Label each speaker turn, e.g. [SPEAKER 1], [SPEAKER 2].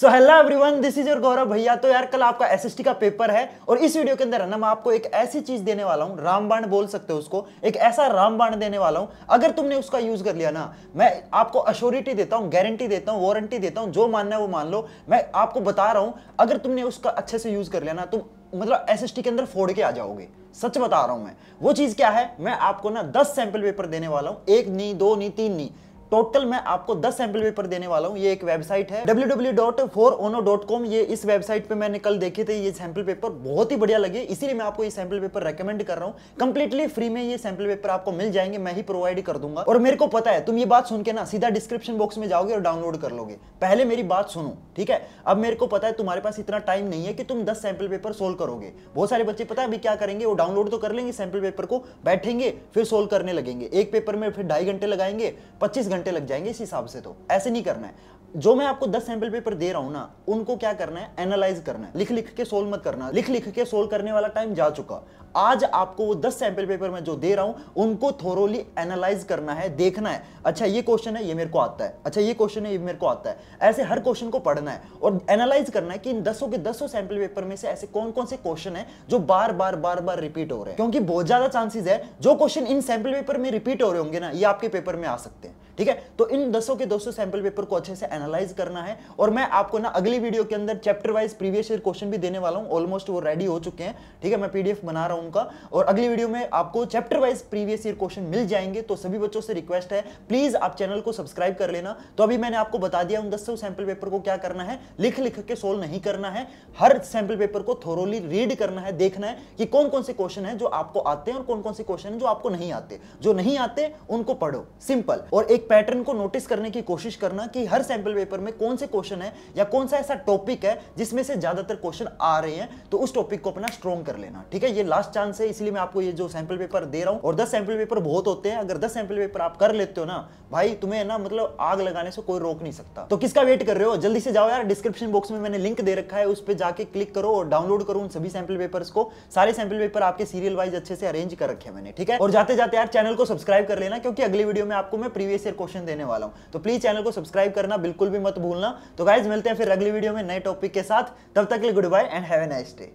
[SPEAKER 1] so hello everyone this is your Gaurav भैया तो यार कल आपका एसएसटी का पेपर है और इस वीडियो के अंदर है ना मैं आपको एक ऐसी चीज देने वाला हूँ रामबाण बोल सकते हो उसको एक ऐसा रामबाण देने वाला हूँ अगर तुमने उसका यूज कर लिया ना मैं आपको अश्योरिटी देता हूँ गारंटी देता हूँ वारंटी देता हूँ जो मानना है वो मान लो मैं आपको बता रहा हूँ अगर तुमने उसका अच्छे से यूज कर लिया ना तुम मतलब एसएसटी के अंदर फोड़ के आ जाओगे सच बता रहा हूँ मैं वो चीज़ क्या है मैं आपको ना दस सैंपल पेपर देने वाला हूँ एक नी दो नी तीन नी टोटल मैं आपको 10 सैंपल पेपर देने वाला हूँ ये एक वेबसाइट है www.forono.com ये इस वेबसाइट पे मैंने कल देखे थे ये सैंपल पेपर बहुत ही बढ़िया लगे इसीलिए मैं आपको ये सैंपल पेपर रेकमेंड कर रहा हूँ कंप्लीटली फ्री में ये सैंपल पेपर आपको मिल जाएंगे मैं ही प्रोवाइड कर दूंगा और मेरे को पता है तुम ये बात सुन के ना सीधा डिस्क्रिप्शन बॉक्स में जाओगे और डाउनलोड कर लोगे पहले मेरी बात सुनो ठीक है अब मेरे को पता है तुम्हारे पास इतना टाइम नहीं है कि तुम दस सैंपल पेपर सोल्व करोगे बहुत सारे बच्चे पता है अभी क्या करेंगे वो डाउनलोड तो कर लेंगे सैंपल पेपर को बैठेंगे फिर सोल्व करने लगेंगे एक पेपर में फिर ढाई घंटे लगाएंगे पच्चीस घंटे लग जाएंगे इस हिसाब से तो ऐसे नहीं करना है जो मैं आपको 10 सैंपल पेपर दे रहा हूं ना उनको क्या करना है एनालाइज करना है लिख लिख के सोल्व मत करना लिख लिख के सोल्व करने वाला टाइम जा चुका आज आपको वो 10 सैंपल पेपर मैं जो दे रहा हूं उनको थोरोली एनालाइज करना है देखना है अच्छा ये क्वेश्चन है ये मेरे को आता है अच्छा ये क्वेश्चन है ये मेरे को आता है ऐसे हर क्वेश्चन को पढ़ना है और एनालाइज करना है कि इन दसों के दसों सैंपल पेपर में से ऐसे कौन कौन से क्वेश्चन है जो बार बार बार बार रिपीट हो रहे हैं क्योंकि बहुत ज्यादा चांसेस है जो क्वेश्चन इन सैंपल पेपर में रिपीट हो रहे होंगे ना ये आपके पेपर में आ सकते हैं ठीक है तो इन दसों के दोस्तों सैंपल पेपर को अच्छे से एनालाइज करना है और मैं आपको ना अगली वीडियो के अंदर chapter wise previous year question भी देने वाला हूँ ऑलमोस्ट वो रेडी हो चुके हैं ठीक है मैं पीडीएफ बना रहा हूँ उनका और अगली वीडियो में आपको chapter wise previous year question मिल जाएंगे तो सभी बच्चों से रिक्वेस्ट है प्लीज आप चैनल को सब्सक्राइब कर लेना तो अभी मैंने आपको बता दिया उन दसों सैंपल पेपर को क्या करना है लिख लिख के सोल्व नहीं करना है हर सैंपल पेपर को थोरोली रीड करना है देखना है कि कौन कौन से क्वेश्चन है जो आपको आते हैं और कौन कौन से क्वेश्चन है जो आपको नहीं आते जो नहीं आते उनको पढ़ो सिंपल और एक एक पैटर्न को नोटिस करने की कोशिश करना कि हर सैंपल पेपर में कौन से क्वेश्चन है या कौन सा ऐसा टॉपिक है जिसमें से ज्यादातर क्वेश्चन आ रहे हैं तो उस टॉपिक को अपना स्ट्रॉन्ग कर लेना ठीक है ये लास्ट चांस है इसलिए मैं आपको ये जो सैंपल पेपर दे रहा हूं और दस सैंपल पेपर बहुत होते हैं अगर दस सैंपल पेपर आप कर लेते हो ना भाई तुम्हें ना मतलब आग लगाने से कोई रोक नहीं सकता तो किसका वेट कर रहे हो जल्दी से जाओ यार डिस्क्रिप्शन बॉक्स में मैंने लिंक दे रखा है उस पर जाके क्लिक करो और डाउनलोड करो उन सभी सैंपल पेपर को सारे सैंपल पेपर आपके सीरियल वाइज अच्छे से अरेंज कर रखे मैंने ठीक है और जाते जाते यार चैनल को सब्सक्राइब कर लेना क्योंकि अगली वीडियो में आपको मैं प्रीवियस क्वेश्चन देने वाला हूं तो प्लीज चैनल को सब्सक्राइब करना बिल्कुल भी मत भूलना तो गाइज मिलते हैं फिर अगली वीडियो में नए टॉपिक के साथ तब तक के लिए good bye and have a nice day